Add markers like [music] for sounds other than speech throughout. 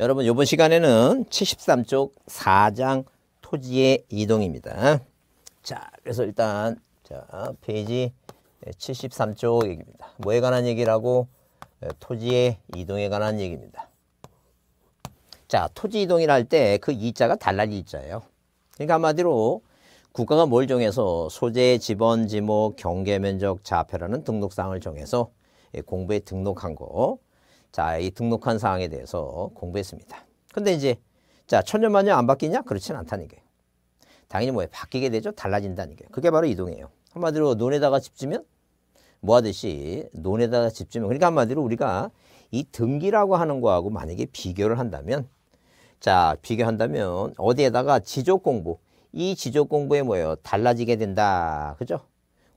여러분 이번 시간에는 73쪽 4장 토지의 이동입니다. 자 그래서 일단 자 페이지 73쪽 얘기입니다. 뭐에 관한 얘기라고? 예, 토지의 이동에 관한 얘기입니다. 자 토지 이동이라 할때 그 이자가 달랄 이자예요. 그러니까 한마디로 국가가 뭘 정해서 소재, 지번, 지목, 경계 면적, 좌표라는 등록사항을 정해서 예, 공부에 등록한 거 자, 이 등록한 사항에 대해서 공부했습니다. 근데 이제 자, 천 년 만년 안 바뀌냐? 그렇진 않다는 게. 당연히 뭐에 바뀌게 되죠. 달라진다는 게. 그게 바로 이동이에요. 한마디로 논에다가 집지면 뭐 하듯이 논에다가 집지면 그러니까 한마디로 우리가 이 등기라고 하는 거하고 만약에 비교를 한다면 자, 비교한다면 어디에다가 지적 공부 이 지적 공부에 뭐예요? 달라지게 된다. 그죠?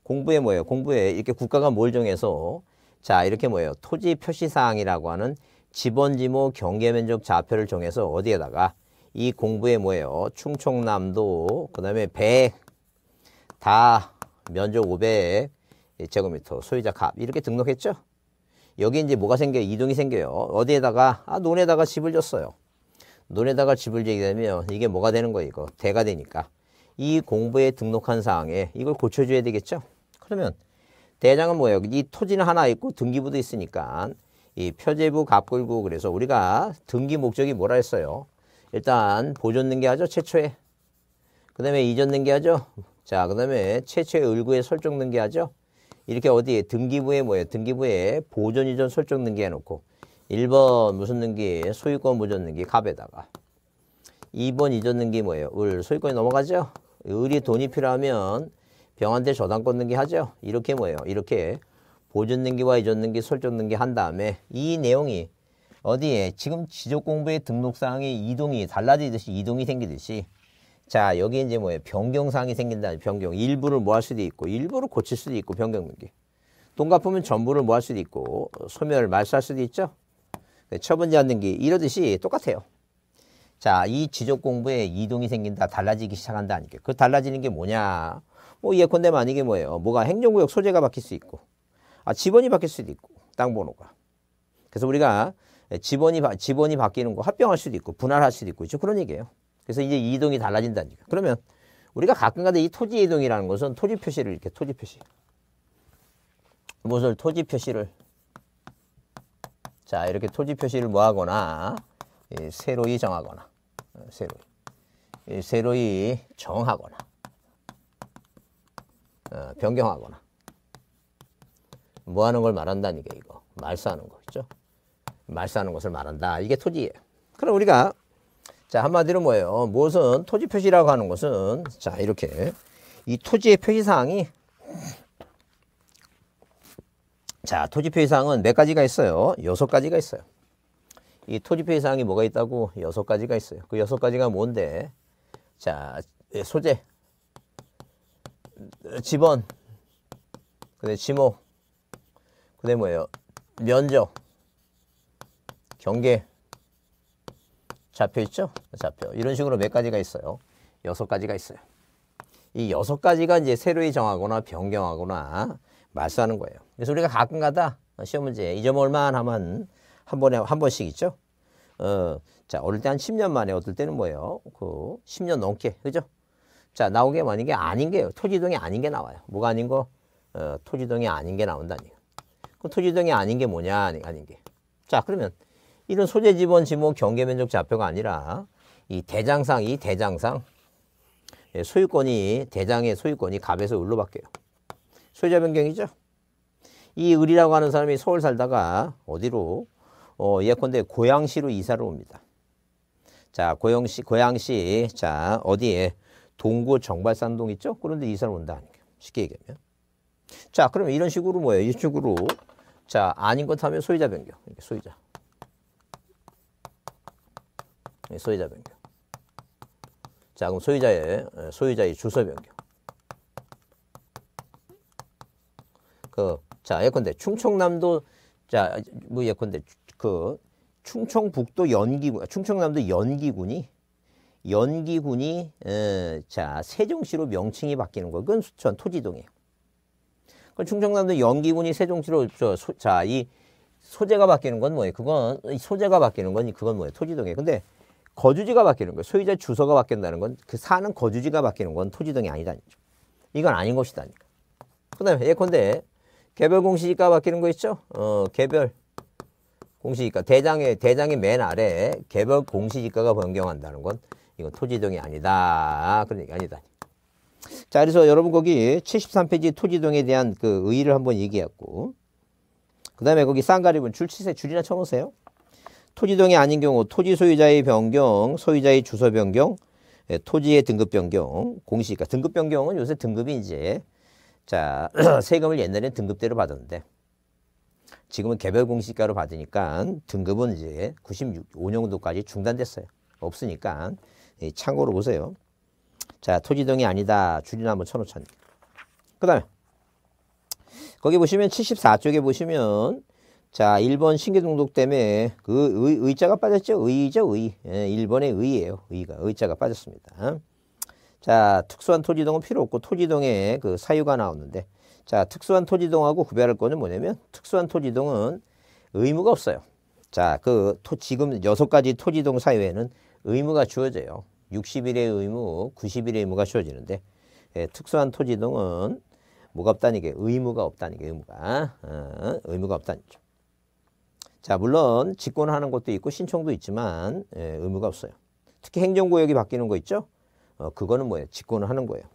공부에 뭐예요? 공부에 이렇게 국가가 뭘 정해서 자 이렇게 뭐예요? 토지 표시사항이라고 하는 지번지모 경계면적 좌표를 정해서 어디에다가 이 공부에 뭐예요? 충청남도 그 다음에 100다 면적 500 제곱미터 소유자 값 이렇게 등록했죠? 여기 이제 뭐가 생겨요? 이동이 생겨요. 어디에다가 아 논에다가 집을 졌어요. 논에다가 집을 지게 되면 이게 뭐가 되는 거예요? 이거 대가 되니까 이 공부에 등록한 사항에 이걸 고쳐줘야 되겠죠? 그러면 대장은 뭐예요? 이 토지는 하나 있고 등기부도 있으니까 이 표제부, 갑골부 그래서 우리가 등기 목적이 뭐라 했어요? 일단 보존 등기하죠. 최초에. 그 다음에 이전 등기하죠. 자, 그 다음에 최초의 을구에 설정 등기하죠. 이렇게 어디에 등기부에 뭐예요? 등기부에 보존 이전 설정 등기 해놓고 1번 무슨 등기? 소유권 보존 등기 갑에다가 2번 이전 등기 뭐예요? 을 소유권이 넘어가죠. 을이 돈이 필요하면 병한테 저당권 는게 하죠. 이렇게 뭐예요? 이렇게 보존 등기와 이전 등기, 설정 등기 한 다음에 이 내용이 어디에 지금 지적 공부의 등록 사항의 이동이 달라지듯이 이동이 생기듯이 자 여기 이제 뭐예요? 변경 사항이 생긴다. 변경 일부를 뭐할 수도 있고 일부를 고칠 수도 있고 변경 등기. 돈 갚으면 전부를 뭐할 수도 있고 소멸 을 말소할 수도 있죠. 네, 처분 제한 등기 이러듯이 똑같아요. 자, 이 지적 공부에 이동이 생긴다, 달라지기 시작한다, 그 달라지는 게 뭐냐? 뭐예컨대 만약에 뭐예요. 뭐가 행정구역 소재가 바뀔 수 있고 아 집원이 바뀔 수도 있고 땅 번호가. 그래서 우리가 집원이 집원이 바뀌는 거 합병할 수도 있고 분할할 수도 있고 그죠 그런 얘기예요. 그래서 이제 이동이 달라진다는 얘기예요. 그러면 우리가 가끔가다 이 토지 이동이라는 것은 토지 표시를 이렇게 토지 표시 무엇을 토지 표시를 자 이렇게 토지 표시를 뭐 하거나 예, 세로이 정하거나 어, 세로이 예, 세로이 정하거나 어, 변경하거나 뭐 하는 걸 말한다는 게 이거 말싸는 거 있죠 그렇죠? 말싸는 것을 말한다 이게 토지예요 그럼 우리가 자 한마디로 뭐예요 무엇은 토지 표시라고 하는 것은 자 이렇게 이 토지의 표시사항이 자 토지 표시사항은 몇 가지가 있어요 여섯 가지가 있어요 이 토지 표시사항이 뭐가 있다고 여섯 가지가 있어요 그 여섯 가지가 뭔데 자 예, 소재 집원 그다음 지모 그다음 뭐예요 면적 경계 잡혀 있죠 잡혀 이런 식으로 몇 가지가 있어요 여섯 가지가 있어요 이 여섯 가지가 이제 새로이 정하거나 변경하거나 말소하는 거예요 그래서 우리가 가끔가다 시험 문제 잊어먹을만 하면 한 번에 한 번씩 있죠 어, 자 어릴 때 한 10년 만에 어떨 때는 뭐예요 그 10년 넘게 그죠 자, 나온 게만는게 아닌 게요. 토지동이 아닌 게 나와요. 뭐가 아닌 거? 어, 토지동이 아닌 게 나온다니까. 그 토지동이 아닌 게 뭐냐, 아닌 게. 자, 그러면 이런 소재 지번 지목 경계 면적 좌표가 아니라 이 대장상, 이 대장상 예, 소유권이 대장의 소유권이 갑에서 을로 바뀌어요. 소유자 변경이죠. 이 을이라고 하는 사람이 서울 살다가 어디로 어, 예컨대 고양시로 이사를 옵니다. 자, 고양시, 고양시, 자, 어디에? 동구 정발산동 있죠? 그런데 이사를 온다 아니 쉽게 얘기하면. 자, 그러면 이런 식으로 뭐예요? 이런 으로자 아닌 것 하면 소유자 변경. 소유자. 네, 소유자 변경. 자, 그럼 소유자의 예, 소유자의 주소 변경. 그 자, 예컨대 충청남도 자, 뭐 예컨대 그 충청북도 연기군, 충청남도 연기군이 연기군이 에, 자 세종시로 명칭이 바뀌는 거 그건 수천 토지동이에요. 그 충청남도 연기군이 세종시로 자이 소재가 바뀌는 건 뭐예요? 그건 소재가 바뀌는 건 그건 뭐예요? 토지동이에요. 근데 거주지가 바뀌는 거예요. 소유자 주소가 바뀐다는 건 그 사는 거주지가 바뀌는 건 토지동이 아니다니죠. 이건 아닌 것이다니까. 그다음에 예컨대 개별 공시지가 바뀌는 거 있죠? 어 개별 공시지가 대장의 대장의 맨 아래 개별 공시지가가 변경한다는 건 이건 토지동이 아니다. 그러니까 아니다. 자, 그래서 여러분 거기 73페이지 토지동에 대한 그 의의를 한번 얘기했고, 그 다음에 거기 쌍가립은 줄치세 줄이나 쳐놓으세요. 토지동이 아닌 경우 토지 소유자의 변경, 소유자의 주소 변경, 예, 토지의 등급 변경, 공식, 그니까 등급 변경은 요새 등급이 이제, 자, [clears throat] 세금을 옛날에는 등급대로 받았는데, 지금은 개별 공시가로 받으니까 등급은 이제 9 5년도까지 중단됐어요. 없으니까 예, 참고로 보세요. 자, 토지동이 아니다. 줄이나 한번 쳐놓그 다음에, 거기 보시면 74쪽에 보시면, 자, 1번 신규등록 때문에 그 의, 의자가 빠졌죠? 의죠? 의. 예, 1번의 의예요. 의가. 의자가 빠졌습니다. 자, 특수한 토지동은 필요 없고 토지동에 그 사유가 나오는데, 자, 특수한 토지동하고 구별할 거는 뭐냐면, 특수한 토지동은 의무가 없어요. 자, 그 토, 지금 여섯 가지 토지동 사유에는 의무가 주어져요. 60일의 의무, 90일의 의무가 주어지는데 예, 특수한 토지등은 뭐가 없다는 게 의무가 없다는 게 의무가 어, 의무가 없다는 거죠. 자 물론 직권하는 것도 있고 신청도 있지만 예, 의무가 없어요. 특히 행정구역이 바뀌는 거 있죠. 어, 그거는 뭐예요? 직권을 하는 거예요.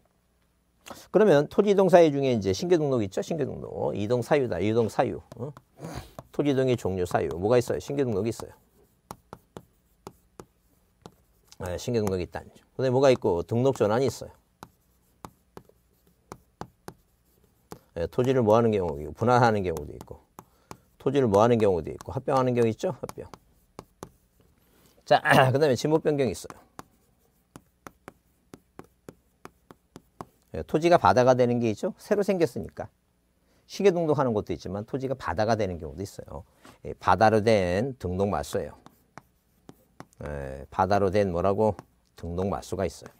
그러면 토지동 사유 중에 이제 신규등록 있죠? 신규등록. 이동 사유다. 이동 사유. 어? 토지동의 종류 사유. 뭐가 있어요? 신규등록이 있어요. 네, 신경동력이 있다는 점. 근데 뭐가 있고 등록 전환이 있어요. 네, 토지를 뭐 하는 경우도 있고 분할하는 경우도 있고 토지를 뭐 하는 경우도 있고 합병하는 경우 있죠? 합병. 자, 그 다음에 지목 변경이 있어요. 네, 토지가 바다가 되는 게 있죠? 새로 생겼으니까. 시계 등록하는 것도 있지만 토지가 바다가 되는 경우도 있어요. 예, 바다로 된 등록 맞소예요. 예, 바다로 된 뭐라고 등록 마수가 있어요.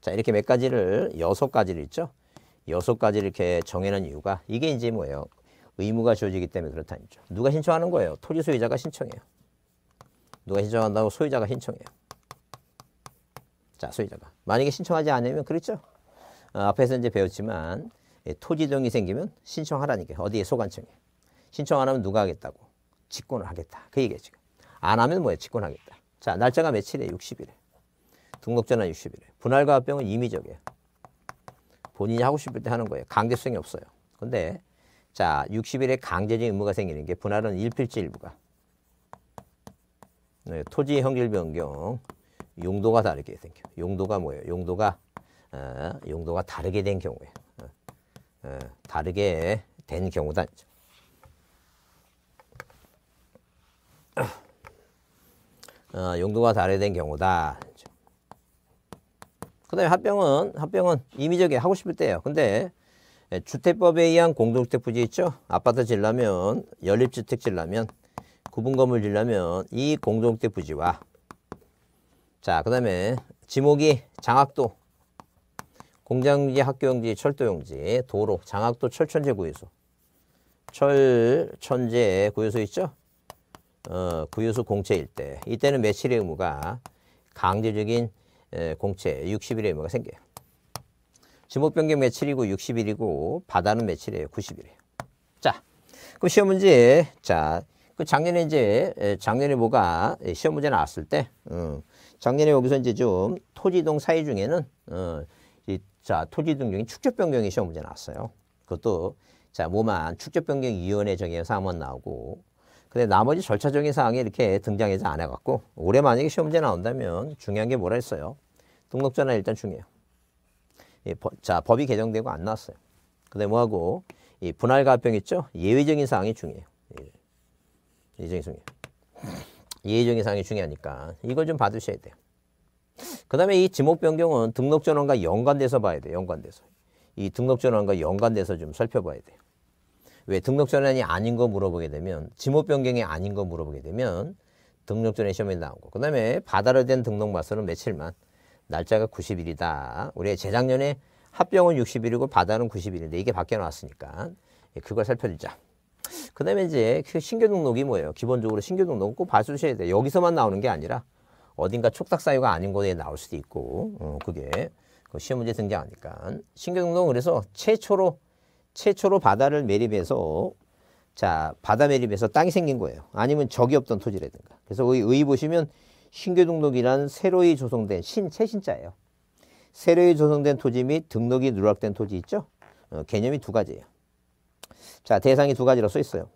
자 이렇게 몇 가지를 여섯 가지를 있죠. 여섯 가지를 이렇게 정해놓은 이유가 이게 이제 뭐예요. 의무가 지어지기 때문에 그렇다는 거죠. 누가 신청하는 거예요? 토지 소유자가 신청해요. 누가 신청한다고 소유자가 신청해요. 자 소유자가 만약에 신청하지 않으면 그렇죠. 어, 앞에서 이제 배웠지만 예, 토지 등이 생기면 신청하라니까 어디에 소관청에 신청 안 하면 누가 하겠다고 직권을 하겠다. 그얘기예 지금. 안 하면 뭐예요? 권하겠다 자, 날짜가 며칠이에 60일에. 등록전환 60일에. 분할과 합병은 임의적이에요. 본인이 하고 싶을 때 하는 거예요. 강제성이 없어요. 근데 자, 60일에 강제적 의무가 생기는 게 분할은 일필지 일부가. 네, 토지 형질 변경, 용도가 다르게 생겨. 용도가 뭐예요? 용도가 어, 용도가 다르게 된 경우에 어, 어, 다르게 된 경우다. 어, 용도가 다래된 경우다. 그 다음에 합병은, 합병은 임의적이 하고 싶을 때예요. 근데 주택법에 의한 공동주택 부지 있죠? 아파트 질라면, 연립주택 질라면, 구분 건물 질라면 이 공동주택 부지와 자, 그 다음에 지목이 장학도, 공장지, 학교용지, 철도용지, 도로, 장학도, 철천재 구유소, 철천재 구유소 있죠? 어, 구유수 공채일 때 이때는 매칠의 의무가 강제적인 에, 공채 60일의 의무가 생겨요. 지목 변경 매칠이고 60일이고 바다는 매칠이에요. 90일이에요. 자, 그 시험 문제 자, 그 작년에 이제 에, 작년에 뭐가 시험 문제 나왔을 때 음, 작년에 여기서 이제 좀 토지동 사이 중에는 어, 이, 자, 토지동 중에 축적 변경이 시험 문제 나왔어요. 그것도 자, 뭐만 축적 변경 위원회 정의에서 한번 나오고 근데 나머지 절차적인 사항이 이렇게 등장하지 않아갖고 올해 만약에 시험 문제 나온다면 중요한 게 뭐라 했어요? 등록전화 일단 중요해요. 예, 버, 자 법이 개정되고 안 나왔어요. 근데 뭐하고 이 분할 가합병 있죠? 예외적인 사항이 중요해요. 예. 외적인 중요. 예외적인 사항이 중요하니까 이걸 좀받으셔야 돼요. 그 다음에 이 지목 변경은 등록 전원과 연관돼서 봐야 돼요. 연관돼서. 이 등록 전원과 연관돼서 좀 살펴봐야 돼요. 왜 등록 전환이 아닌 거 물어보게 되면 지목 변경이 아닌 거 물어보게 되면 등록 전에 시험에 나오고 그 다음에 바다로 된 등록 마수는 며칠만 날짜가 90일이다. 우리 재작년에 합병은 60일이고 바다는 90일인데 이게 바뀌어 나왔으니까 예, 그걸 살펴주자. 그 다음에 이제 신규 등록이 뭐예요? 기본적으로 신규 등록은 꼭 봐주셔야 돼요. 여기서만 나오는 게 아니라 어딘가 촉탁사유가 아닌 곳에 나올 수도 있고 어, 그게 그 시험 문제 등장하니까 신규 등록은 그래서 최초로 최초로 바다를 매립해서 자 바다 매립해서 땅이 생긴 거예요. 아니면 적이 없던 토지라든가. 그래서 의, 의 보시면 신규 등록이란 새로이 조성된 신 최신자예요. 새로이 조성된 토지 및 등록이 누락된 토지 있죠. 어, 개념이 두 가지예요. 자 대상이 두 가지로 써 있어요.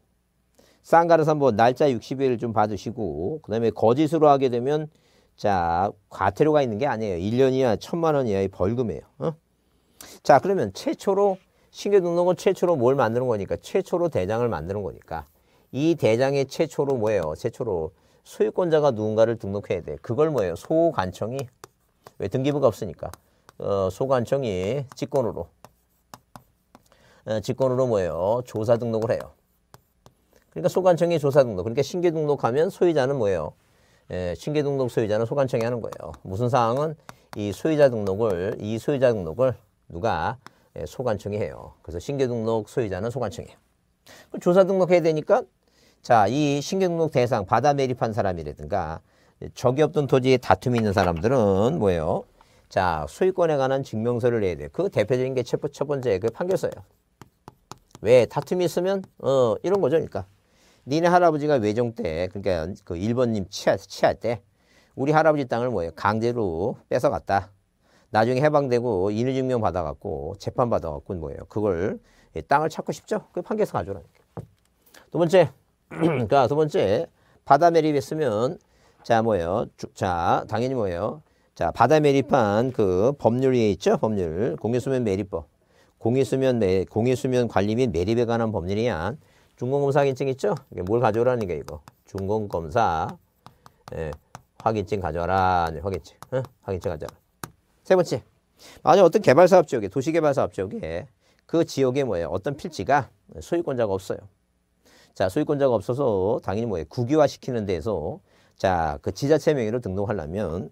쌍가르 산보 날짜 60일 좀 봐주시고 그 다음에 거짓으로 하게 되면 자 과태료가 있는 게 아니에요. 1년 이하 천만 원 이하의 벌금이에요. 어? 자 그러면 최초로 신규 등록은 최초로 뭘 만드는 거니까 최초로 대장을 만드는 거니까 이 대장의 최초로 뭐예요? 최초로 소유권자가 누군가를 등록해야 돼. 그걸 뭐예요? 소관청이 왜 등기부가 없으니까 어, 소관청이 직권으로 어, 직권으로 뭐예요? 조사 등록을 해요. 그러니까 소관청이 조사 등록. 그러니까 신규 등록하면 소유자는 뭐예요? 예, 신규 등록 소유자는 소관청이 하는 거예요. 무슨 사항은 이 소유자 등록을 이 소유자 등록을 누가 예, 소관청이 해요. 그래서 신규 등록 소유자는 소관청이에요. 조사 등록해야 되니까 자, 이 신규 등록 대상 바다 매립한 사람이라든가 적이 없던 토지에 다툼이 있는 사람들은 뭐예요? 자, 소유권에 관한 증명서를 내야 돼. 요그 대표적인 게 첫, 첫 번째 그 판결서예요. 왜 다툼이 있으면 어 이런 거죠, 그러니까 니네 할아버지가 외종 때 그러니까 그 일본님 치하 치할 때 우리 할아버지 땅을 뭐예요 강제로 뺏어갔다. 나중에 해방되고 인의증명 받아갖고 재판받아갖고 뭐예요. 그걸 땅을 찾고 싶죠. 그판결서 가져오라니까. 두 번째, 그러니까 [clears throat] 두 번째, 바다 매립했으면 자 뭐예요. 주, 자 당연히 뭐예요. 자 바다 매립한 그 법률이 있죠. 법률 공유수면 매립법, 공유수면 매, 공유수면 관리 및 매립에 관한 법률이야 중공검사 확인증 있죠. 이게 뭘 가져오라는 게 이거. 중공검사 예, 확인증 가져와라. 네, 확인증, 응? 확인증 가져와라. 세 번째, 만약 어떤 개발사업 지역에, 도시개발사업 지역에 그 지역에 뭐예요? 어떤 필지가 소유권자가 없어요. 자, 소유권자가 없어서 당연히 뭐예요? 국유화시키는 데에서 자, 그 지자체 명의로 등록하려면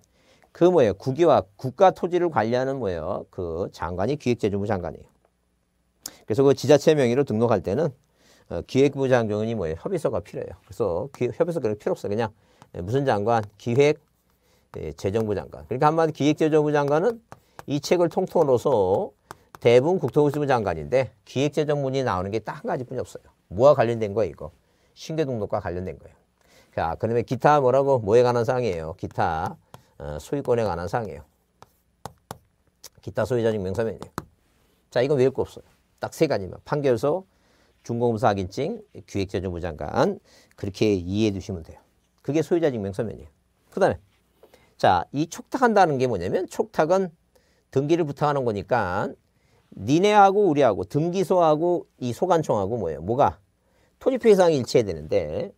그 뭐예요? 국유화, 국가 토지를 관리하는 뭐예요? 그 장관이 기획재정부 장관이에요. 그래서 그 지자체 명의로 등록할 때는 어, 기획부 장관이 뭐예요? 협의서가 필요해요. 그래서 기, 협의서 그럴 필요 없어. 그냥 무슨 장관? 기획 예, 재정부 장관. 그러니까 한마디 기획재정부 장관은 이 책을 통틀어서 대부분 국토부통부 장관인데 기획재정문이 나오는 게 딱 한 가지뿐이 없어요. 뭐와 관련된 거예요, 이거? 신계 등록과 관련된 거예요. 자, 그러면 기타 뭐라고 뭐에 관한 사항이에요? 기타 어, 소유권에 관한 사항이에요. 기타 소유자직 명사면이에요. 자, 이건 외울 거 없어요. 딱 세 가지만 판결서, 중공사 확인증, 기획재정부 장관 그렇게 이해해 두시면 돼요. 그게 소유자직 명사면이에요. 그다음에 자, 이 촉탁한다는 게 뭐냐면 촉탁은 등기를 부탁하는 거니까 니네하고 우리하고 등기소하고 이 소관청하고 뭐예요? 뭐가? 토지표 이상이 일치해야 되는데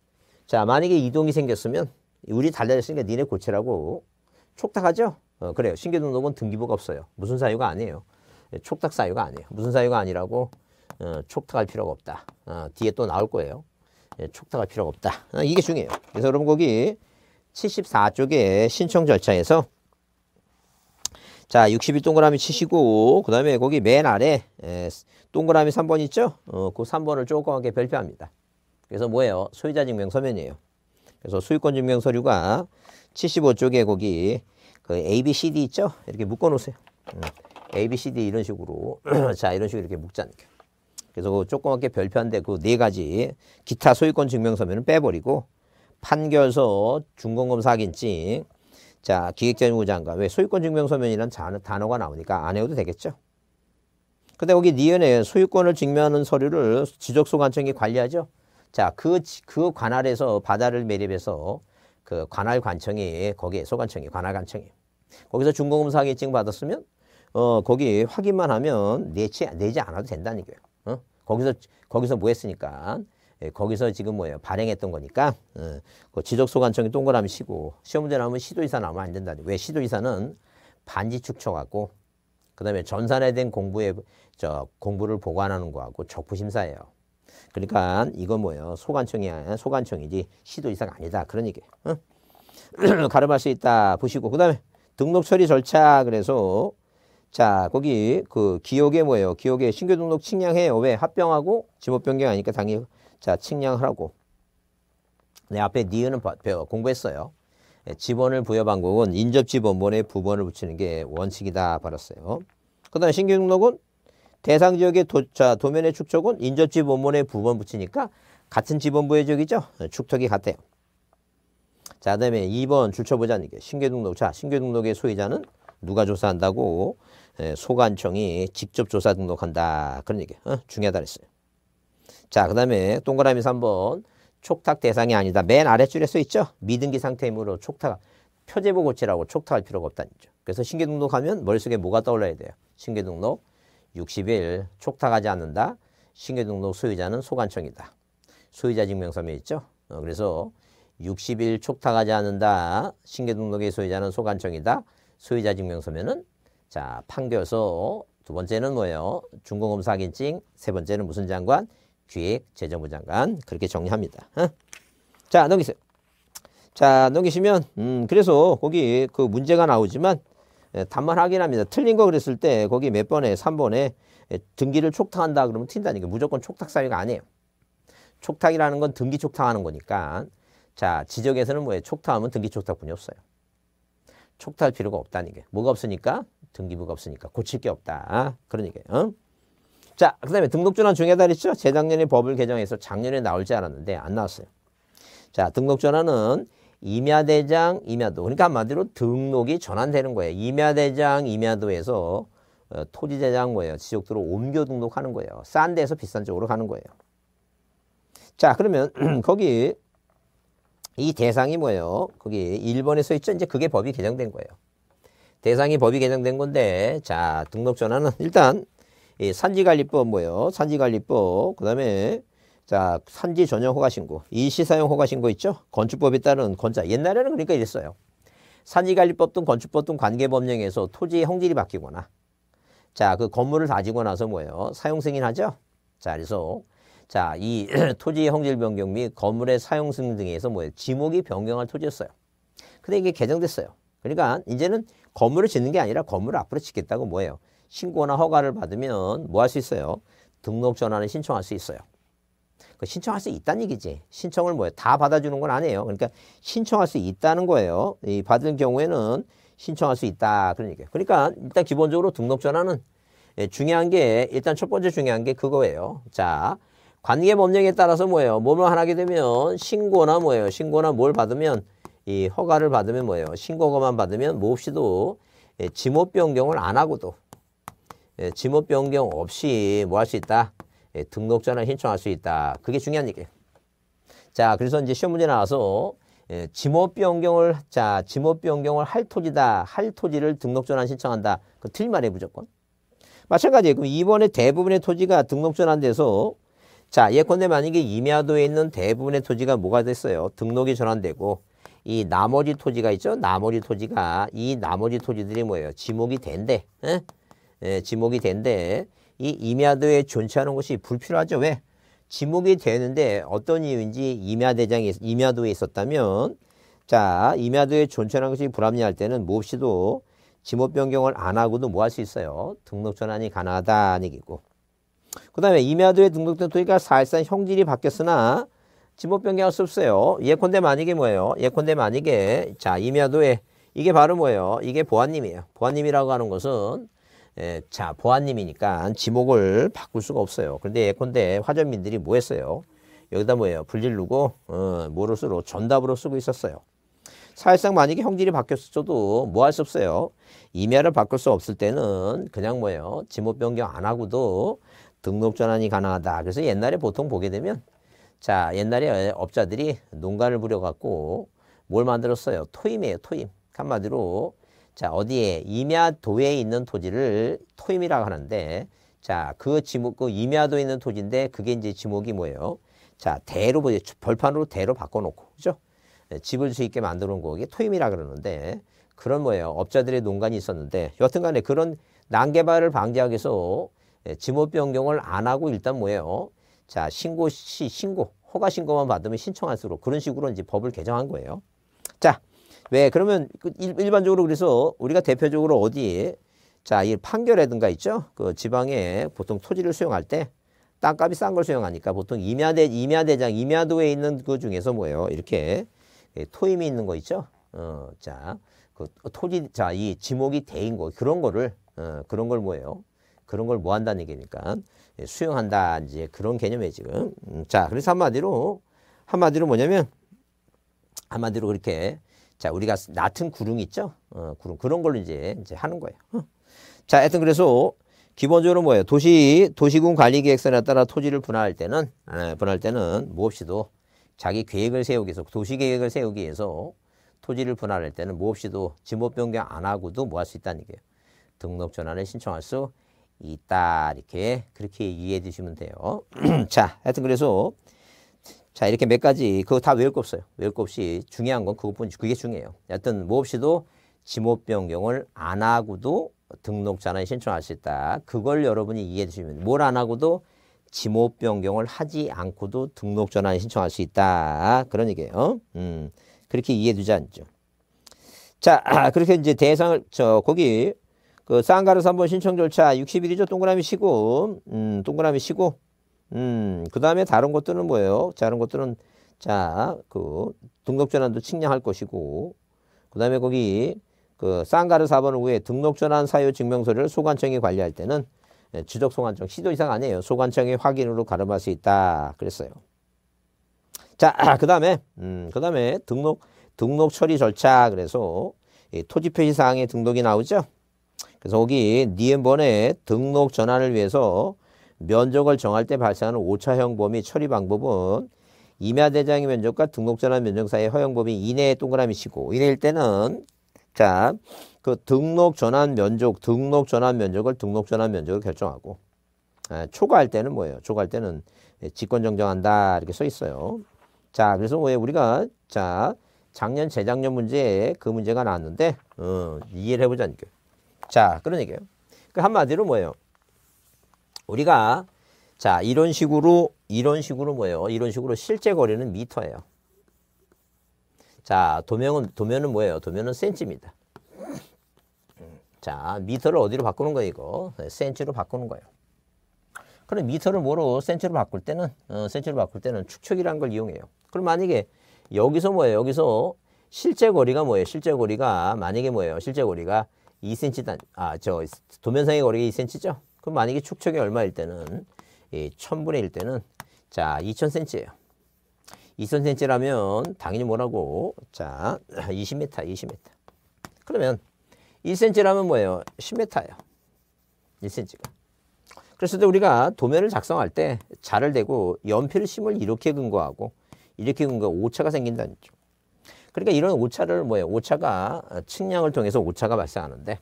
자, 만약에 이동이 생겼으면 우리 달라졌으니까 니네 고치라고 촉탁하죠? 어, 그래요. 신규등록은 등기부가 없어요. 무슨 사유가 아니에요. 예, 촉탁 사유가 아니에요. 무슨 사유가 아니라고 어, 촉탁할 필요가 없다. 어, 뒤에 또 나올 거예요. 예, 촉탁할 필요가 없다. 어, 이게 중요해요. 그래서 여러분 거기 74쪽에 신청 절차에서 자 60이 동그라미 치시고 그 다음에 거기 맨 아래 에, 동그라미 3번 있죠? 어, 그 3번을 조그맣게 별표합니다. 그래서 뭐예요? 소유자 증명 서면이에요. 그래서 수익권 증명 서류가 75쪽에 거기 그 A, B, C, D 있죠? 이렇게 묶어 놓으세요. 음. A, B, C, D 이런 식으로 [clears throat] 자 이런 식으로 이렇게 묶자는 게. 그래서 그 조그맣게 별표한데 그 네 가지 기타 소유권 증명 서면은 빼버리고 판결서 중공검사 인증자 기획재무부 장관 왜 소유권 증명서면이라는 단어가 나오니까 안 해도 되겠죠. 근데 거기 니은에 소유권을 증명하는 서류를 지적소관청이 관리하죠. 자, 그, 그 관할에서 바다를 매립해서 그 관할 관청이 거기에 소관청이 관할 관청이 거기서 중공검사 인증 받았으면 어 거기 확인만 하면 내지 내지 않아도 된다는 거예요. 어? 거기서 거기서 뭐 했으니까 예, 거기서 지금 뭐예요? 발행했던 거니까 어, 그 지적소관청이 동그라미 치고 시험 문제 나오면 시도이사 나오면 안된다왜 시도이사는 반지 축척하고 그다음에 전산에 대한 공부에 저 공부를 보관하는 거하고 적부 심사예요. 그러니까 이건 뭐예요? 소관청이 아 소관청이지 시도이사가 아니다. 그런 얘기예요. 응? [clears throat] 가름할 수 있다 보시고 그다음에 등록 처리 절차 그래서 자, 거기 그 기억에 뭐예요? 기억에 신규 등록 측량해요. 왜? 합병하고 지목 변경하니까 당연히 자, 측량하라고. 네, 앞에 니은은 배워 공부했어요. 네, 지번을 부여 방법은 인접 지번번에 부번을 붙이는 게 원칙이다 받았어요. 그다음 신규 등록은 대상 지역의 도, 자, 도면의 축척은 인접 지번번에 부번 붙이니까 같은 지번부의 지역이죠. 예, 축척이 같아요. 자, 그다음에 2번 줄쳐보자는 게 신규 등록. 자, 신규 등록의 소유자는 누가 조사한다고 예, 소관청이 직접 조사 등록한다. 그런 얘기. 예 어? 중요하다 그랬어요. 자, 그 다음에 동그라미 3번. 촉탁 대상이 아니다. 맨 아래줄에 써 있죠. 미등기 상태이므로 촉탁, 표제부 고치라고 촉탁할 필요가 없다는 거죠. 그래서 신규 등록하면 머릿속에 뭐가 떠올라야 돼요. 신규 등록 60일 촉탁하지 않는다. 신규 등록 소유자는 소관청이다. 소유자 증명서면 있죠. 어, 그래서 60일 촉탁하지 않는다. 신규 등록의 소유자는 소관청이다. 소유자 증명서면은 자, 판교소. 두 번째는 뭐예요? 중공검사기증. 세 번째는 무슨 장관? 기획재정부 장관. 그렇게 정리합니다. 어? 자, 넘기세요. 자, 넘기시면 음, 그래서 거기 그 문제가 나오지만 예, 단만 확인합니다. 틀린 거 그랬을 때 거기 몇 번에 삼번에 예, 등기를 촉탁한다 그러면 튄다니까 무조건 촉탁 사유가 아니에요. 촉탁이라는 건 등기 촉탁하는 거니까 자 지적에서는 뭐예요? 촉탁하면 등기 촉탁뿐이 없어요. 촉탁할 필요가 없다는 게 뭐가 없으니까 등기부가 없으니까 고칠 게 없다. 어? 그런 얘기예요. 어? 자, 그 다음에 등록전환 중요하다 그랬죠? 재작년에 법을 개정해서 작년에 나올 지 알았는데 안 나왔어요. 자, 등록전환은 임야대장, 임야도. 그러니까 한마디로 등록이 전환되는 거예요. 임야대장, 임야도에서 어, 토지재장 거예요. 지적도로 옮겨 등록하는 거예요. 싼 데에서 비싼 쪽으로 가는 거예요. 자, 그러면 [clears throat] 거기 이 대상이 뭐예요? 거기 1번에 서 있죠? 이제 그게 법이 개정된 거예요. 대상이 법이 개정된 건데 자 등록 전환은 [laughs] 일단 이 산지관리법 뭐예요? 산지관리법 그다음에 자 산지 전용 허가신고 이시사용 허가신고 있죠? 건축법에 따른 권자 옛날에는 그러니까 이랬어요. 산지관리법 등 건축법 등 관계법령에서 토지의 형질이 바뀌거나 자 그 건물을 다지고 나서 뭐예요? 사용 승인하죠? 자 그래서 자 이 [clears throat] 토지의 형질 변경 및 건물의 사용 승인 등에서 뭐예요? 지목이 변경할 토지였어요. 근데 이게 개정됐어요. 그러니까 이제는 건물을 짓는 게 아니라 건물을 앞으로 짓겠다고 뭐예요? 신고나 허가를 받으면 뭐 할 수 있어요? 등록 전환을 신청할 수 있어요. 그 신청할 수 있다는 얘기지. 신청을 뭐예요? 다 받아주는 건 아니에요. 그러니까 신청할 수 있다는 거예요. 이 받은 경우에는 신청할 수 있다 그런 얘기예요. 그러니까 일단 기본적으로 등록 전환은 예, 중요한 게 일단 첫 번째 중요한 게 그거예요. 자, 관계 법령에 따라서 뭐예요? 뭐뭐 하나 하게 되면 신고나 뭐예요? 신고나 뭘 받으면 이 허가를 받으면 뭐예요? 신고거만 받으면 몹시도 예, 지목 변경을 안 하고도 예, 지목 변경 없이 뭐 할 수 있다? 예, 등록전환 신청할 수 있다. 그게 중요한 얘기예요. 자, 그래서 이제 시험 문제 나와서 예, 지목 변경을 자, 지목 변경을 할 토지다. 할 토지를 등록전환 신청한다. 그 틀린 말이 무조건. 마찬가지예요. 그럼 이번에 대부분의 토지가 등록전환돼서 자, 예컨대 만약에 임야도에 있는 대부분의 토지가 뭐가 됐어요? 등록이 전환되고 이 나머지 토지가 있죠. 나머지 토지가 이 나머지 토지들이 뭐예요? 지목이 된대. 에? 예? 에, 예, 지목이 된대. 이 임야도에 존치하는 것이 불필요하죠. 왜? 지목이 되는데 어떤 이유인지 임야대장이 임야도에 있었다면 자 임야도에 존치하는 것이 불합리할 때는 몹시도 지목 변경을 안 하고도 뭐 할 수 있어요? 등록 전환이 가능하다는 얘기고 그 다음에 임야도에 등록된 토지가 사실상 형질이 바뀌었으나 지목 변경할 수 없어요. 예컨대 만약에 뭐예요? 예컨대 만약에 자 임야도에 이게 바로 뭐예요? 이게 보안님이에요. 보안님이라고 하는 것은 에, 예, 자 보안님이니까 지목을 바꿀 수가 없어요. 그런데 예컨대 화전민들이 뭐 했어요? 여기다 뭐예요? 불릴르고 어, 모로스로 전답으로 쓰고 있었어요. 사실상 만약에 형질이 바뀌었어도 뭐 할 수 없어요. 임야를 바꿀 수 없을 때는 그냥 뭐예요? 지목 변경 안 하고도 등록 전환이 가능하다. 그래서 옛날에 보통 보게 되면 자, 옛날에 업자들이 농간을 부려갖고 뭘 만들었어요? 토임이에요, 토임. 한마디로 자, 어디에 임야도에 있는 토지를 토임이라고 하는데 자, 그 지목, 그 임야도에 있는 토지인데 그게 이제 지목이 뭐예요? 자, 대로 보죠. 벌판으로 대로 바꿔놓고, 그죠? 네, 집을 수있게 만드는 거, 이게 토임이라 그러는데 그런 뭐예요? 업자들의 농간이 있었는데 여튼간에 그런 난개발을 방지하기 위해서 네, 지목 변경을 안 하고 일단 뭐예요? 자, 신고 시 신고 허가 신고만 받으면 신청할수록 그런 식으로 이제 법을 개정한 거예요. 자, 왜 그러면 그 일, 반적으로 그래서 우리가 대표적으로 어디에 자, 이 판결이라든가 있죠? 그 지방에 보통 토지를 수용할 때 땅값이 싼 걸 수용하니까 보통 임야대 임야대장 임야도에 있는 그 중에서 뭐예요? 이렇게 예, 토임이 있는 거 있죠? 어, 자, 그 토지 자 이 지목이 대인 거 그런 거를 어, 그런 걸 뭐예요? 그런 걸 뭐 한다는 얘기니까 예, 수용한다. 이제 그런 개념에 지금. 음, 자, 그래서 한마디로, 한마디로 뭐냐면, 한마디로 그렇게, 자, 우리가 낮은 구릉 있죠? 어, 구름 그런 걸로 이제, 이제 하는 거예요. 어. 자, 하여튼 그래서, 기본적으로 뭐예요? 도시, 도시군 관리 계획서에 따라 토지를 분할할 때는, 에, 예, 분할할 때는 무엇이도 자기 계획을 세우기 위해서, 도시 계획을 세우기 위해서 토지를 분할할 때는 무엇이도 지목 변경 안 하고도 뭐 할 수 있다는 얘기예요. 등록 전환을 신청할 수 있다. 이렇게 그렇게 이해해 주시면 돼요. [clears throat] 자, 하여튼 그래서 자 이렇게 몇 가지 그거 다 외울 거 없어요. 외울 거 없이 중요한 건 그것뿐 이지 그게 중요해요. 하여튼 몹이도 뭐 지목 변경을 안 하고도 등록 전환 신청할 수 있다. 그걸 여러분이 이해해 주시면 뭘 안 하고도 지목 변경을 하지 않고도 등록 전환 신청할 수 있다. 그런 얘기예요. 음, 그렇게 이해해 두지 않죠. 자, [clears throat] 그렇게 이제 대상을 저 거기 그쌍가루스 한번 신청 절차 61이죠. 동그라미 치고 음, 동그라미 치고 음, 그다음에 다른 것들은 뭐예요? 다른 것들은 자, 그 등록 전환도 측량할 것이고 그다음에 거기 그쌍가루스 4번 후에 등록 전환 사유 증명서를 소관청이 관리할 때는 예, 지적 소관청 시도 이상 아니에요. 소관청의 확인으로 가름할 수 있다. 그랬어요. 자, [clears throat] 그다음에 음, 그다음에 등록 등록 처리 절차 그래서 토지 표시 사항의 등록이 나오죠. 그래서 거기 니엠번에 등록 전환을 위해서 면적을 정할 때 발생하는 오차형 범위 처리 방법은 임야 대장의 면적과 등록 전환 면적 사이의 허용 범위 이내에 동그라미 치고 이내일 때는 자, 그 등록 전환 면적, 등록 전환 면적을 등록 전환 면적을 결정하고 아, 초과할 때는 뭐예요? 초과할 때는 직권 정정한다 이렇게 써 있어요. 자, 그래서 왜 우리가 자 작년 재작년 문제에 그 문제가 나왔는데 어, 이해를 해보자니까. 자, 그런 얘기예요. 그 한마디로 뭐예요? 우리가 자, 이런 식으로 이런 식으로 뭐예요? 이런 식으로 실제 거리는 미터예요. 자, 도면은 도면은 뭐예요? 도면은 센치입니다. 자, 미터를 어디로 바꾸는 거예요, 이거? 네, 센치로 바꾸는 거예요. 그럼 미터를 뭐로 센치로 바꿀 때는 어, 센치로 바꿀 때는 축척이라는 걸 이용해요. 그럼 만약에 여기서 뭐예요? 여기서 실제 거리가 뭐예요? 실제 거리가 만약에 뭐예요? 실제 거리가 2cm 단, 아, 저 도면상의 거리가 2cm죠? 그럼 만약에 축척이 얼마일 때는, 이 예, 1000분의 1 때는, 자, 2000cm예요. 2000cm라면 당연히 뭐라고? 자, 20m, 20m. 그러면 1cm라면 뭐예요? 10m예요. 1cm가. 그래서 우리가 도면을 작성할 때 자를 대고 연필을 심을 이렇게 근거하고 이렇게 근거하고 오차가 생긴다는 거죠. 그러니까 이런 오차를 뭐예요? 오차가 어, 측량을 통해서 오차가 발생하는데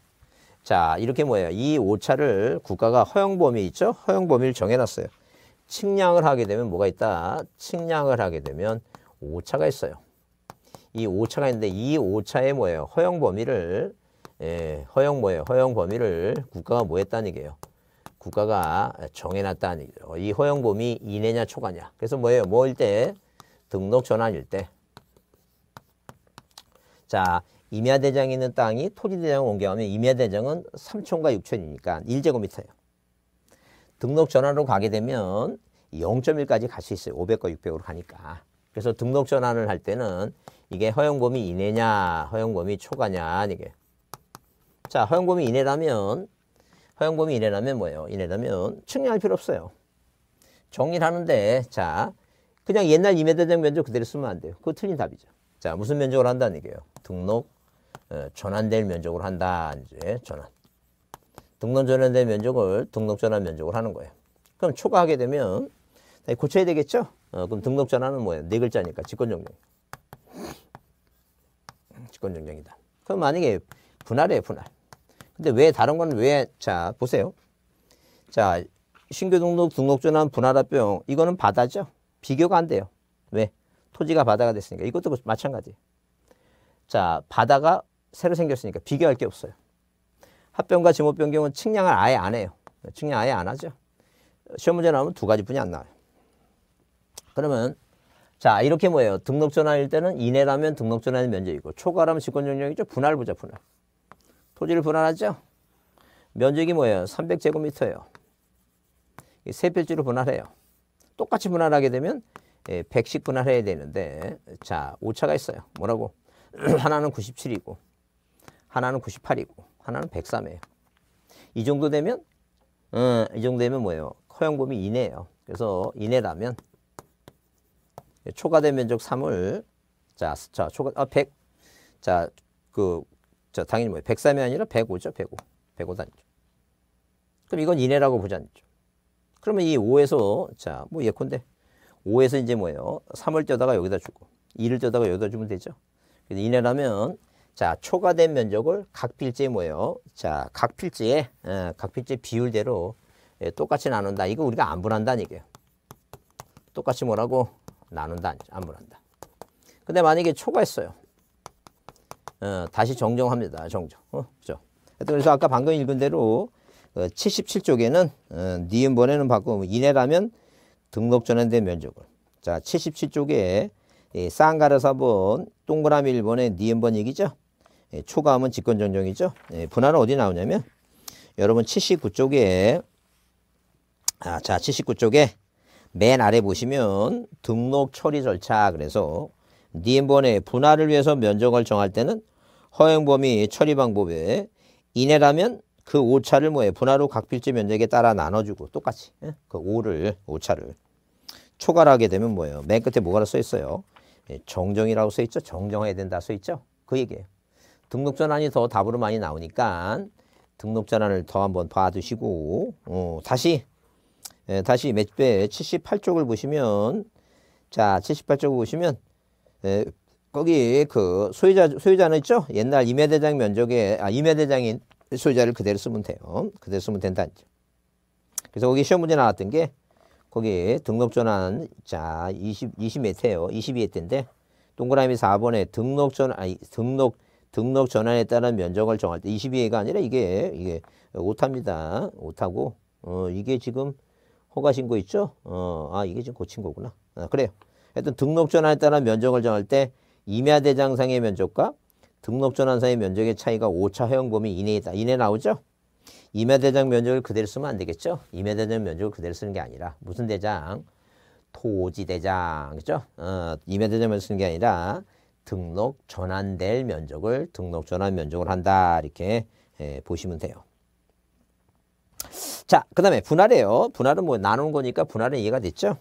자 이렇게 뭐예요? 이 오차를 국가가 허용 범위 있죠? 허용 범위를 정해놨어요. 측량을 하게 되면 뭐가 있다? 측량을 하게 되면 오차가 있어요. 이 오차가 있는데 이 오차의 뭐예요? 허용 범위를 예, 허용 뭐예요? 허용 범위를 국가가 뭐 했다는 얘기예요. 국가가 정해놨다는 얘기죠. 이 허용 범위 이내냐 초과냐. 그래서 뭐예요? 뭐일 때? 등록 전환일 때 자, 임야 대장이 있는 땅이 토지 대장을 옮겨가면 임야 대장은 3촌과 6촌이니까 1제곱미터예요. 등록 전환으로 가게 되면 0.1까지 갈 수 있어요. 500과 600으로 가니까. 그래서 등록 전환을 할 때는 이게 허용 범위 이내냐, 허용 범위 초과냐 이게. 자, 허용 범위 이내라면 허용 범위 이내라면 뭐예요? 이내라면 측량할 필요 없어요. 정리를 하는데 자, 그냥 옛날 임야 대장 면적 그대로 쓰면 안 돼요. 그거 틀린 답이죠. 자, 무슨 면적으로 한다는 얘기예요? 등록 어, 전환될 면적으로 한다. 이제 전환. 등록 전환된 면적을 등록 전환 면적으로 하는 거예요. 그럼 초과하게 되면 고쳐야 되겠죠? 어, 그럼 등록 전환은 뭐예요? 네 글자니까 직권정정. 직권정정이다. 그럼 만약에 분할이에요, 분할. 근데 왜 다른 건 왜, 자, 보세요. 자, 신규 등록, 등록 전환, 분할 합병. 이거는 바다죠? 비교가 안 돼요. 왜? 토지가 바다가 됐으니까 이것도 뭐 마찬가지. 자, 바다가 새로 생겼으니까 비교할 게 없어요. 합병과 지목 변경은 측량을 아예 안 해요. 측량 아예 안 하죠. 시험 문제 나오면 두 가지 분이 안 나와요. 그러면 자 이렇게 뭐예요? 등록 전환일 때는 이내라면 등록 전환이 면제이고 초과라면 직권 영역이죠. 분할 보자 분할. 토지를 분할하죠. 면적이 뭐예요? 300제곱미터예요. 세 필지로 분할해요. 똑같이 분할하게 되면 110분할 예, 해야 되는데 자 오차가 있어요. 뭐라고? [clears throat] 하나는 97이고 하나는 98이고 하나는 103이에요. 이 정도 되면 음, 이 정도 되면 뭐예요? 허용 범위 이내예요. 그래서 이내라면 예, 초과된 면적 3을 자, 자 초과 아 100. 자, 그 자, 당연히 뭐예요? 103이 아니라 105죠. 105. 105 단위죠. 그럼 이건 이내라고 보지 않죠. 그러면 이 5에서 자, 뭐 예컨대 5에서 이제 뭐예요? 3을 떼다가 여기다 주고 2를 떼다가 여기다 주면 되죠. 그래서 이내라면 자 초과된 면적을 각 필지에 뭐예요? 자각 필지에 에, 예, 각 필지 비율대로 예, 똑같이 나눈다. 이거 우리가 안 분한다는 얘기예요. 똑같이 뭐라고 나눈다 안 분한다. 근데 만약에 초과했어요. 어, 다시 정정합니다. 정정. 어, 그죠? 그래서 아까 방금 읽은 대로 어, 77쪽에는 어, 니은 번에는 바꾸면 이내라면 등록 전환된 면적을. 자, 77쪽에 예, 쌍가르 사본 동그라미 1번에 니은번이기죠. 예, 초과하면 직권전정이죠. 예, 분할은 어디 나오냐면 여러분 79쪽에 아, 자 79쪽에 맨 아래 보시면 등록 처리 절차 그래서 니은번에 분할을 위해서 면적을 정할 때는 허용 범위 처리 방법에 인해라면 그 오차를 뭐예요 분화로 각필지 면적에 따라 나눠주고 똑같이 예? 그 5를 오차를 초과하게 를 되면 뭐예요? 맨 끝에 뭐가 써 있어요? 예, 정정이라고 써 있죠? 정정해야 된다 써 있죠? 그 얘기예요. 등록 전환이 더 답으로 많이 나오니까 등록 전환을 더 한번 봐두시고 어, 다시 예, 다시 몇배 78쪽을 보시면 자 78쪽을 보시면 예, 거기 그 소유자 소유자는 있죠? 옛날 임해대장 면적에 아 임해대장인 소유자를 그대로 쓰면 돼요. 그대로 쓰면 된다. 그래서 거기 시험 문제 나왔던 게 거기 등록 전환 자 20, 20몇 회요. 22회 인데 동그라미 4번에 등록 전 아니 등록 등록 전환에 따른 면적을 정할 때 22회가 아니라 이게 이게 오타입니다. 오타고 어 이게 지금 허가 신고 있죠? 어 아 이게 지금 고친 거구나. 아, 그래요. 하여튼 등록 전환에 따른 면적을 정할 때 임야 대장상의 면적과 등록 전환사의 면적의 차이가 5차 회원 범위 이내에 다 이내 나오죠? 임야 대장 면적을 그대로 쓰면 안 되겠죠? 임야 대장 면적을 그대로 쓰는 게 아니라 무슨 대장? 토지 대장 그죠? 어, 임야 대장을 쓰는 게 아니라 등록 전환될 면적을 등록 전환 면적을 한다 이렇게 예, 보시면 돼요. 자, 그 다음에 분할이에요. 분할은 뭐 나누는 거니까 분할은 이해가 됐죠?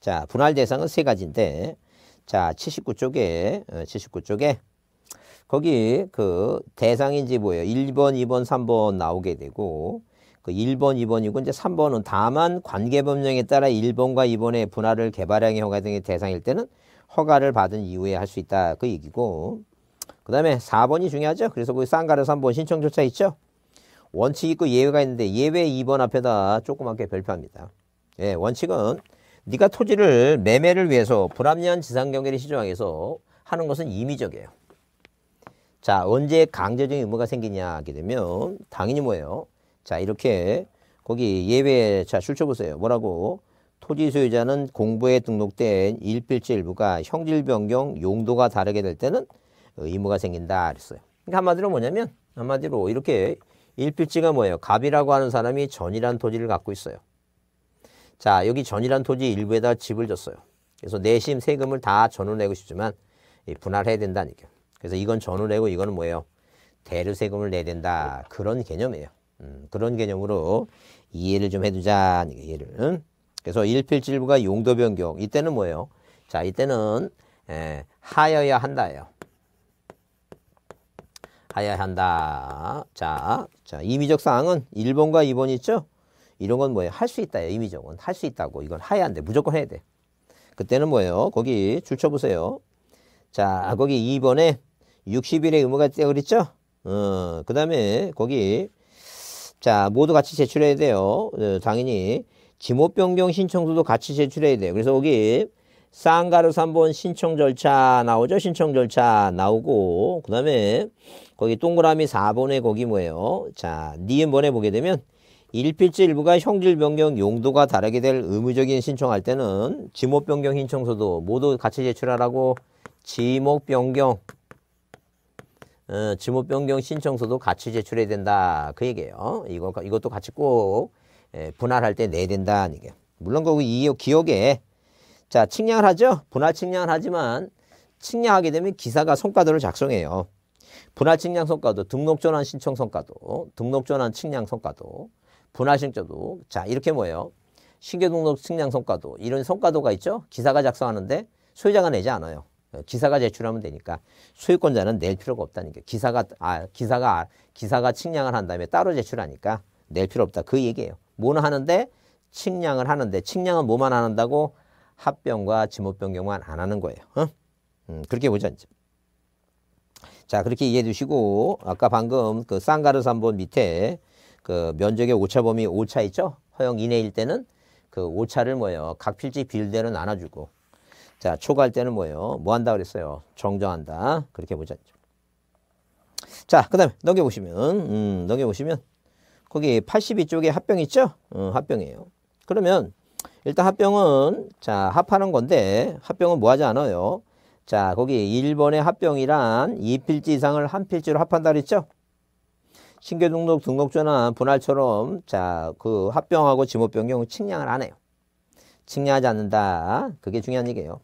자, 분할 대상은 세 가지인데, 자, 79쪽에, 79쪽에 어, 거기 그 대상인지 뭐예요. 1번, 2번, 3번 나오게 되고 그 1번, 2번이고 이제 3번은 다만 관계 법령에 따라 1번과 2번의 분할을 개발량의 허가 등의 대상일 때는 허가를 받은 이후에 할 수 있다 그 얘기고 그 다음에 4번이 중요하죠. 그래서 그 쌍가려서 한번 신청 절차 있죠. 원칙 있고 예외가 있는데 예외 2번 앞에다 조그맣게 별표합니다. 예, 원칙은 네가 토지를 매매를 위해서 불합리한 지상경계를 시정하해서 기위 하는 것은 임의적이에요. 자, 언제 강제적인 의무가 생기냐 하게 되면 당연히 뭐예요? 자, 이렇게 거기 예외 자, 출처 보세요. 뭐라고? 토지 소유자는 공부에 등록된 일필지 일부가 형질 변경 용도가 다르게 될 때는 의무가 생긴다 그랬어요. 그러니까 한마디로 뭐냐면 한마디로 이렇게 일필지가 뭐예요? 갑이라고 하는 사람이 전이란 토지를 갖고 있어요. 자, 여기 전이란 토지 일부에다 집을 줬어요 그래서 내심 세금을 다 전원내고 싶지만 분할해야 된다는 얘기예요. 그래서 이건 전후내고 이거는 뭐예요? 대류세금을 내야 된다. 그런 개념이에요. 음, 그런 개념으로 이해를 좀 해두자. 이해를. 응? 음? 그래서 일필질부가 용도 변경. 이때는 뭐예요? 자, 이때는 에, 예, 하여야 한다예요. 하여야 한다. 자, 자 임의적 사항은 1번과 2번 있죠? 이런 건 뭐예요? 할 수 있다예요. 임의적은. 할 수 있다고. 이건 하야 여한 돼. 무조건 해야 돼. 그때는 뭐예요? 거기 줄 쳐보세요. 자, 거기 2번에 60일의 의무가 있다고 그랬죠? 어, 그 다음에 거기 자 모두 같이 제출해야 돼요. 어, 당연히 지목 변경 신청서도 같이 제출해야 돼요. 그래서 여기 쌍가루 3번 신청 절차 나오죠? 신청 절차 나오고 그 다음에 거기 동그라미 4번에 거기 뭐예요? 자 니은번에 보게 되면 일필지 일부가 형질 변경 용도가 다르게 될 의무적인 신청할 때는 지목 변경 신청서도 모두 같이 제출하라고 지목 변경 어, 지목 변경 신청서도 같이 제출해야 된다. 그 얘기예요. 이거, 이것도 같이 꼭 예, 분할할 때 내야 된다는 얘 물론 그 이유 기억에 자 측량을 하죠. 분할 측량을 하지만 측량하게 되면 기사가 성과도를 작성해요. 분할 측량 성과도, 등록 전환 신청 성과도, 등록 전환 측량 성과도, 분할 신청도 자 이렇게 뭐예요? 신규 등록 측량 성과도 이런 성과도가 있죠. 기사가 작성하는데 소유자가 내지 않아요. 어, 기사가 제출하면 되니까 소유권자는 낼 필요가 없다는 게 기사가 아 기사가 기사가 측량을 한 다음에 따로 제출하니까 낼 필요 없다 그 얘기예요. 뭐는 하는데 측량을 하는데 측량은 뭐만 안 한다고 합병과 지목 변경만 안 하는 거예요. 어? 음, 그렇게 보자 이제. 자 그렇게 이해해 주시고 아까 방금 그 쌍가르 산본 밑에 그 면적의 오차 범위 오차 있죠? 허용 이내일 때는 그 오차를 뭐예요? 각 필지 빌율대로 나눠주고 자, 초과할 때는 뭐예요? 뭐 한다 그랬어요? 정정한다. 그렇게 보자. 자, 그 다음에 넘겨보시면, 음, 넘겨보시면, 거기 82쪽에 합병 있죠? 음, 합병이에요. 그러면, 일단 합병은, 자, 합하는 건데, 합병은 뭐 하지 않아요? 자, 거기 1번의 합병이란 2필지 이상을 한 필지로 합한다 그랬죠? 신규 등록 등록조나 분할처럼, 자, 그 합병하고 지목변경 측량을 안 해요. 측량하지 않는다. 그게 중요한 얘기예요.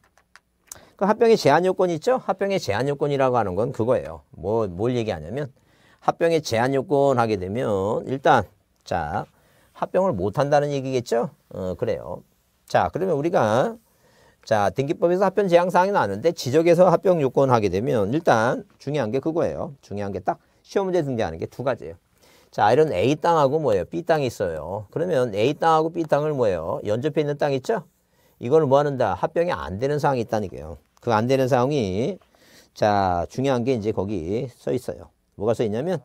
그 합병의 제한 요건이 있죠? 합병의 제한 요건이라고 하는 건 그거예요. 뭐, 뭘 얘기하냐면 합병의 제한 요건 하게 되면 일단 자 합병을 못 한다는 얘기겠죠? 어, 그래요. 자, 그러면 우리가 자, 등기법에서 합병 제한 사항이 나는데 왔 지적에서 합병 요건 하게 되면 일단 중요한 게 그거예요. 중요한 게 딱 시험 문제 등재하는 게 두 가지예요. 자, 이런 A 땅하고 뭐예요? B 땅이 있어요. 그러면 A 땅하고 B 땅을 뭐예요? 연접해 있는 땅 있죠? 이걸 뭐 하는다? 합병이 안 되는 사항이 있다는 게요. 그안 되는 상황이 자 중요한 게 이제 거기 써 있어요. 뭐가 써 있냐면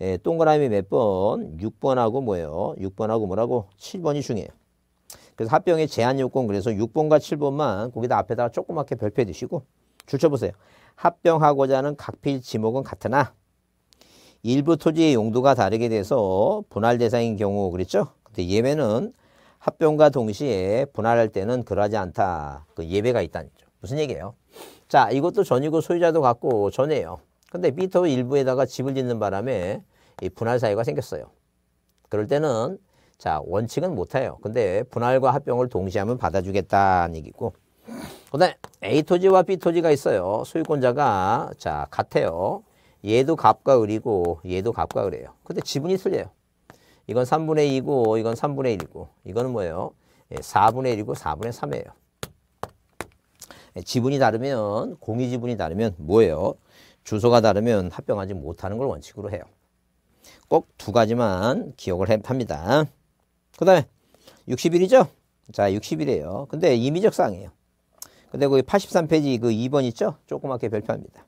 예, 동그라미 몇 번, 6번하고 뭐예요? 6번하고 뭐라고? 7번이 중요해요. 그래서 합병의 제한 요건 그래서 6번과 7번만 거기다 앞에다가 조그맣게 별표 해두시고 줄쳐보세요. 합병하고자 하는 각필 지목은 같으나 일부 토지의 용도가 다르게 돼서 분할 대상인 경우 그랬죠? 근데 예외는 합병과 동시에 분할할 때는 그러지 않다. 그 예외가 있다는 거죠. 무슨 얘기예요? 자, 이것도 전이고 소유자도 같고 전이에요. 근데 B터 일부에다가 집을 짓는 바람에 이 분할 사유가 생겼어요. 그럴 때는 자, 원칙은 못해요. 근데 분할과 합병을 동시에 하면 받아주겠다는 얘기고. 그다 A 토지와 B 토지가 있어요. 소유권자가 자, 같아요. 얘도 갑과 을이고 얘도 갑과 을이에요. 근데 지분이 틀려요. 이건 3분의 2고 이건 3분의 1이고 이거는 뭐예요? 4분의 예, 1이고 4분의 3이에요. 예, 지분이 다르면 공유 지분이 다르면 뭐예요? 주소가 다르면 합병하지 못하는 걸 원칙으로 해요. 꼭 두 가지만 기억을 합니다. 그 다음에 60일이죠? 자, 60일이에요. 근데 임의적 사항이에요. 근데 거기 83페이지 그 2번 있죠? 조그맣게 별표합니다.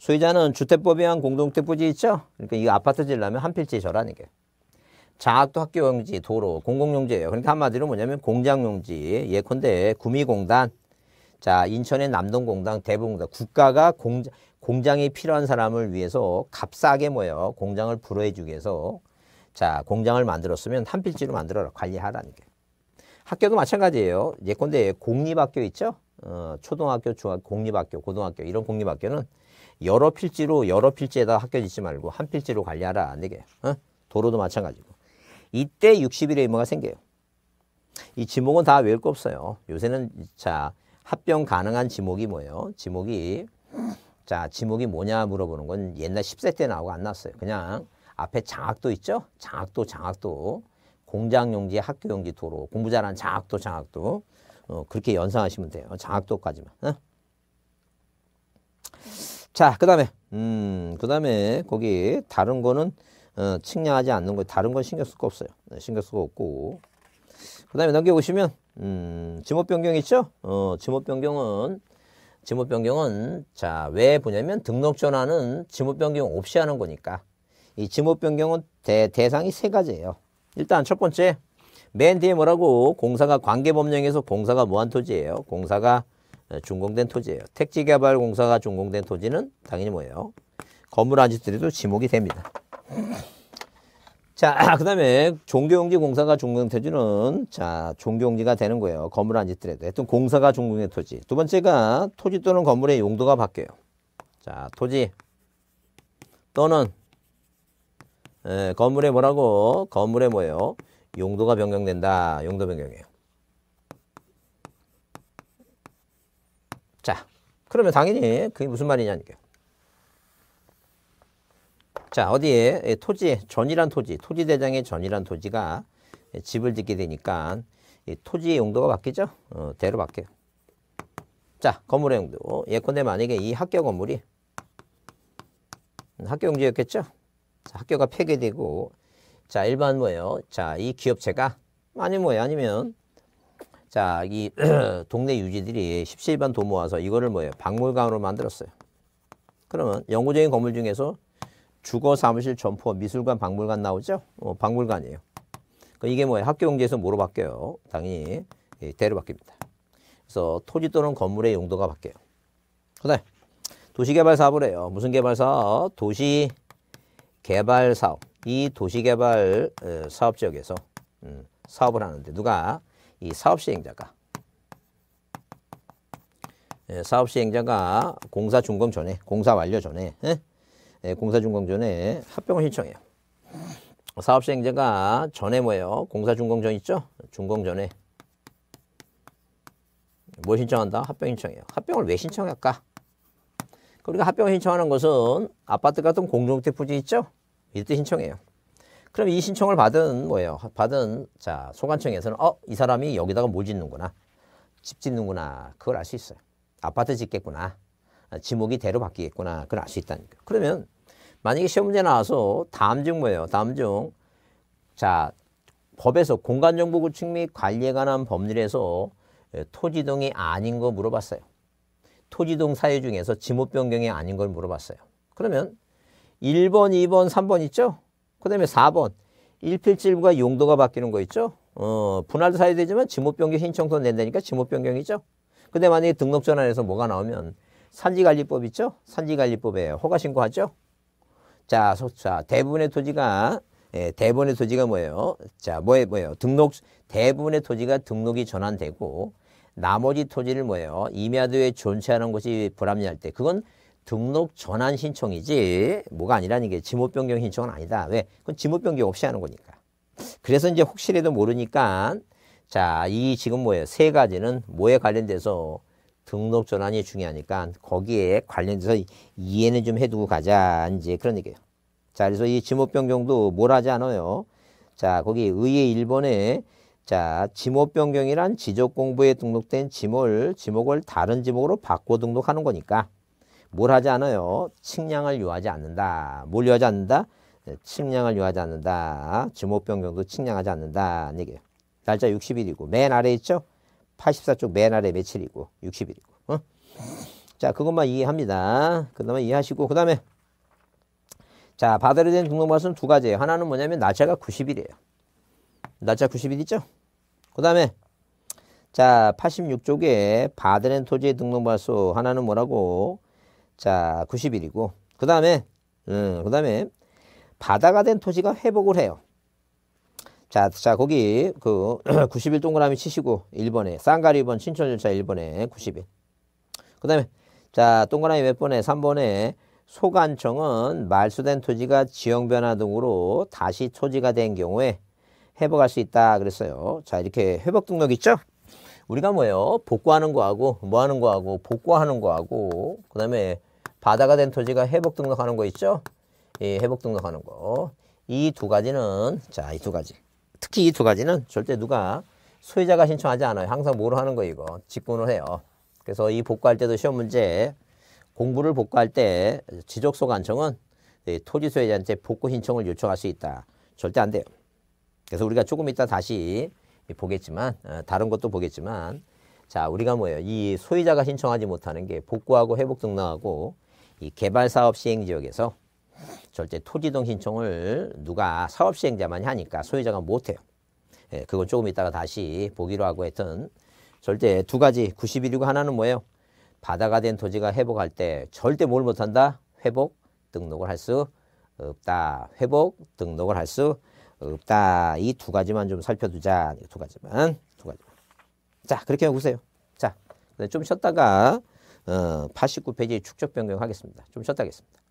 소유자는 주택법에 의한 공동택부지 있죠? 그러니까 이 아파트 지려면 한 필지 절하는 게. 자학도 학교용지, 도로, 공공용지예요. 그러니까 한마디로 뭐냐면 공장용지, 예컨대 구미공단, 자, 인천의 남동공당, 대부공당 국가가 공, 공장이 필요한 사람을 위해서 값싸게 모여 공장을 불허해주기 위해서 자, 공장을 만들었으면 한 필지로 만들어라. 관리하라는 게. 학교도 마찬가지예요. 예컨대 공립학교 있죠? 어, 초등학교, 중학교, 공립학교, 고등학교 이런 공립학교는 여러 필지로 여러 필지에다 학교 짓지 말고 한 필지로 관리하라 안 네 되게. 어? 도로도 마찬가지고. 이때 60일의 의무가 생겨요. 이 지목은 다 외울 거 없어요. 요새는 자 합병 가능한 지목이 뭐예요? 지목이 자 지목이 뭐냐 물어보는 건 옛날 10세 때 나오고 안 났어요. 그냥 앞에 장학도 있죠? 장학도 장학도 공장용지, 학교용지, 도로 공부 잘한 장학도 장학도 어, 그렇게 연상하시면 돼요. 장학도까지만. 어? 자, 그 다음에, 음, 그 다음에 거기 다른 거는 어, 측량하지 않는 거, 다른 건 신경 쓸 거 없어요. 네, 신경 쓸 거 없고. 그 다음에 넘겨보시면, 음, 지목 변경 있죠? 어, 지목 변경은 지목 변경은 자, 왜 보냐면 등록 전환은 지목 변경 없이 하는 거니까. 이 지목 변경은 대, 대상이 세 가지예요. 일단 첫 번째 맨 뒤에 뭐라고 공사가 관계법령에서 공사가 무한 토지예요. 공사가 어, 준공된 토지예요. 택지개발 공사가 준공된 토지는 당연히 뭐예요? 건물 아지트리도 지목이 됩니다. 자, [clears throat] 그 다음에 종교용지 공사가 종공 토지는 자, 종교용지가 되는 거예요. 건물 안 짓더라도. 하여튼 공사가 종공의 토지. 두 번째가 토지 또는 건물의 용도가 바뀌어요. 자, 토지 또는 예, 건물의 뭐라고? 건물의 뭐예요? 용도가 변경된다. 용도 변경이에요. 자, 그러면 당연히 그게 무슨 말이냐니까요. 자 어디에 예, 토지 전이란 토지 토지 대장의 전이란 토지가 집을 짓게 되니까 토지의 용도가 바뀌죠 어, 대로 바뀌어요 자 건물의 용도 예컨대 만약에 이 학교 건물이 음, 학교 용지였겠죠 자, 학교가 폐기되고 자 일반 뭐예요 자 이 기업체가 아니 뭐예요 아니면 자 이 [clears throat] 동네 유지들이 17반 도모아서 이거를 뭐예요 박물관으로 만들었어요 그러면 영구적인 건물 중에서 주거 사무실 점포 미술관 박물관 나오죠? 어, 박물관이에요. 그 이게 뭐예요? 학교 용지에서 뭐로 바뀌어요? 당연히 예, 대로 바뀝니다. 그래서 토지 또는 건물의 용도가 바뀌어요. 그다음 도시개발 사업을 해요. 무슨 개발 사업? 도시 개발 사업. 이 도시 개발 어, 사업 지역에서 음, 사업을 하는데 누가 이 사업 시행자가 예, 사업 시행자가 공사 준검 전에 공사 완료 전에 예? 네, 공사준공 전에 합병을 신청해요. 사업시 행자가 전에 뭐예요? 공사준공 전 있죠? 준공 전에 뭐 신청한다? 합병 신청해요. 합병을 왜 신청할까? 우리가 합병 을 신청하는 것은 아파트 같은 공동택 주 부지 있죠? 이때 신청해요. 그럼 이 신청을 받은 뭐예요? 받은 자 소관청에서는 어이 사람이 여기다가 뭘 뭐 짓는구나 집 짓는구나 그걸 알 수 있어요. 아파트 짓겠구나 아, 지목이 대로 바뀌겠구나. 그걸 알 수 있다니까. 그러면 만약에 시험 문제 나와서 다음 중 뭐예요? 다음 중. 자, 법에서 공간정보 구축 및 관리에 관한 법률에서 예, 토지동이 아닌 거 물어봤어요. 토지동 사유 중에서 지목 변경이 아닌 걸 물어봤어요. 그러면 1번, 2번, 3번 있죠? 그 다음에 4번. 일필지부가 용도가 바뀌는 거 있죠? 어, 분할도 사유 되지만 지목 변경 신청서 낸다니까 지목 변경이죠? 근데 만약에 등록 전환에서 뭐가 나오면 산지관리법 있죠? 산지관리법에 허가 신고하죠? 자, 소, 자 대부분의 토지가 예, 대부분의 토지가 뭐예요? 자, 뭐에 뭐예요? 등록 대부분의 토지가 등록이 전환되고 나머지 토지를 뭐예요? 임야도에 존재하는 것이 불합리할 때 그건 등록 전환 신청이지 뭐가 아니라는 게 지목 변경 신청은 아니다. 왜? 그건 지목 변경 없이 하는 거니까. 그래서 이제 혹시라도 모르니까 자, 이 지금 뭐예요? 세 가지는 뭐에 관련돼서 등록 전환이 중요하니까 거기에 관련돼서 이해는 좀 해두고 가자 이제 그런 얘기예요. 자 그래서 이 지목 변경도 뭘 하지 않아요. 자 거기 의의 1번에 자 지목 변경이란 지적 공부에 등록된 지목을 지목을 다른 지목으로 바꿔 등록하는 거니까 뭘 하지 않아요. 측량을 요하지 않는다. 뭘 요하지 않는다. 네, 측량을 요하지 않는다. 지목 변경도 측량하지 않는다. 얘기예요. 날짜 60일이고 맨 아래 있죠. 84쪽 맨 아래 며칠이고 60일이고. 어? 자, 그것만 이해합니다. 그나마 이해하시고 그다음에 자, 바다로 된 등록말수는 두 가지예요. 하나는 뭐냐면 날짜가 90일이에요. 날짜 90일 있죠? 그다음에 자, 86쪽에 바드렌 토지의 등록말소 하나는 뭐라고? 자, 90일이고. 그다음에 음, 그다음에 바다가 된 토지가 회복을 해요. 자, 자, 거기 그91 [clears throat] 동그라미 치시고 1번에 쌍가리 2번 신촌열차 1번에 91. 그 다음에 자, 동그라미 몇 번에 3번에 소관청은 말소된 토지가 지형 변화 등으로 다시 토지가 된 경우에 회복할 수 있다 그랬어요. 자, 이렇게 회복 등록 있죠? 우리가 뭐예요? 복구하는 거하고 뭐 하는 거하고 복구하는 거하고 그다음에 바다가 된 토지가 회복 등록하는 거 있죠? 예, 회복 등록하는 거. 이 두 가지는 자, 이 두 가지. 특히 이 두 가지는 절대 누가 소유자가 신청하지 않아요. 항상 뭐로 하는 거 이거 직군을 해요. 그래서 이 복구할 때도 시험 문제 공부를 복구할 때 지적소 관청은 토지 소유자한테 복구 신청을 요청할 수 있다. 절대 안 돼요. 그래서 우리가 조금 이따 다시 보겠지만 어, 다른 것도 보겠지만 자 우리가 뭐예요? 이 소유자가 신청하지 못하는 게 복구하고 회복 등록하고 이 개발 사업 시행 지역에서 절대 토지등 신청을 누가 사업시행자만이 하니까 소유자가 못해요. 예, 그건 조금 이따가 다시 보기로 하고 했던 절대 두 가지 90일이고 하나는 뭐예요? 바다가 된 토지가 회복할 때 절대 뭘 못한다? 회복 등록을 할 수 없다. 회복 등록을 할 수 없다. 이 두 가지만 좀 살펴두자. 두 가지만. 두 가지만. 자 그렇게 해보세요. 자좀 네, 쉬었다가 어, 89페이지 축적 변경하겠습니다. 좀 쉬었다 하겠습니다.